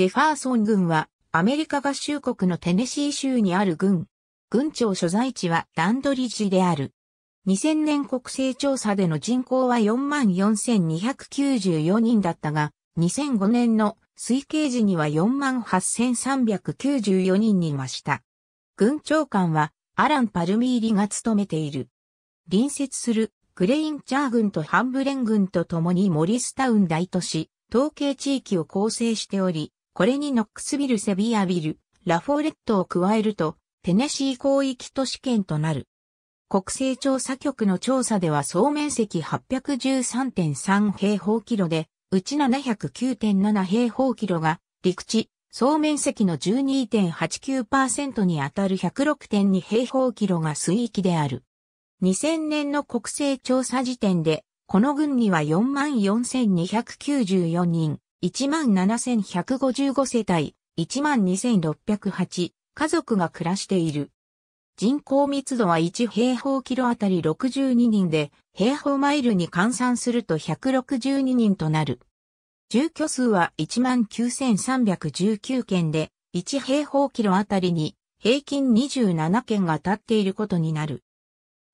ジェファーソン軍はアメリカ合衆国のテネシー州にある軍。軍庁所在地はランドリッジである。2000年国勢調査での人口は44,294人だったが、2005年の推計時には48,394人に増した。軍長官はアラン・パルミーリが務めている。隣接するグレインチャー軍とハンブレン軍と共にモリスタウン大都市、統計地域を構成しており、これにノックスビルセビアビル、ラフォーレットを加えると、テネシー広域都市圏となる。国勢調査局の調査では総面積813.3平方キロで、うち709.7平方キロが陸地、総面積の12.89%にあたる106.2平方キロが水域である。2000年の国勢調査時点で、この軍には44,294人、17,155世帯、12,608家族が暮らしている。人口密度は1平方キロあたり62人で、平方マイルに換算すると162人となる。住居数は19,319件で、1平方キロあたりに平均27件が立っていることになる。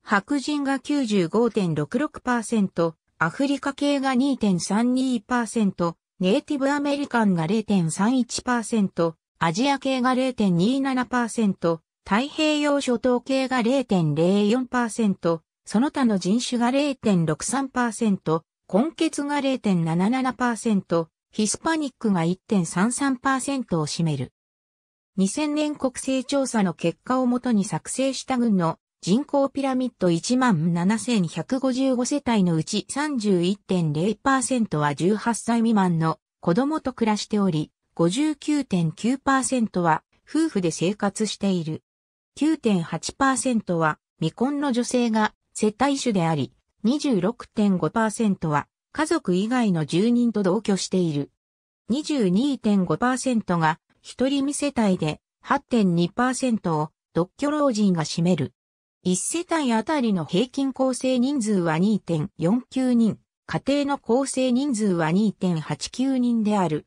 白人が95.66%、アフリカ系が2.32%、ネイティブアメリカンが0.31%、アジア系が0.27%、太平洋諸島系が0.04%、その他の人種が0.63%、根血が0.77%、ヒスパニックが1.33%を占める。2000年国勢調査の結果をもとに作成した軍の人口ピラミッド17,155世帯のうち31.0%は18歳未満の子供と暮らしており、59.9%は夫婦で生活している。9.8%は未婚の女性が接待主であり、26.5%は家族以外の住人と同居している。22.5%が一人見世帯で8.2%を独居老人が占める。1世帯あたりの平均構成人数は2.49人、家庭の構成人数は2.89人である。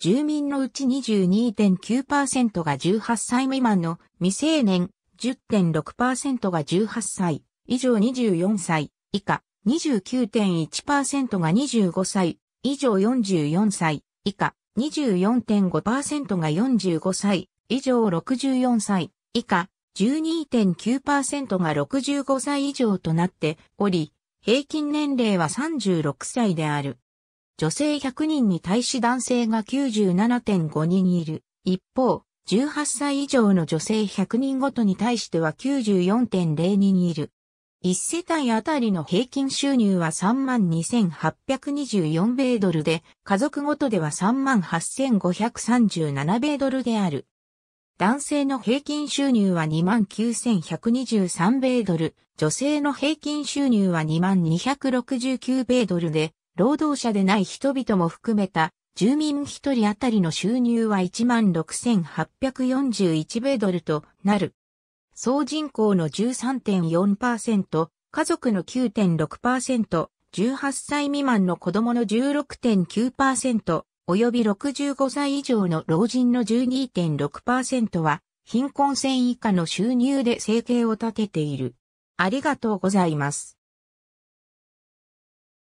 住民のうち22.9%が18歳未満の未成年、10.6%が18歳、以上24歳、以下、29.1%が25歳、以上44歳、以下、24.5%が45歳、以上64歳、以下、12.9%が65歳以上となっており、平均年齢は36歳である。女性100人に対し男性が97.5人いる。一方、18歳以上の女性100人ごとに対しては94.0人いる。1世帯あたりの平均収入は32,824米ドルで、家族ごとでは38,537米ドルである。男性の平均収入は29,123米ドル、女性の平均収入は2269米ドルで、労働者でない人々も含めた、住民1人当たりの収入は16,841米ドルとなる。総人口の13.4%、家族の9.6%、18歳未満の子供の16.9%、及び65歳以上の老人の12.6%は、貧困線以下の収入で生計を立てている。ありがとうございます。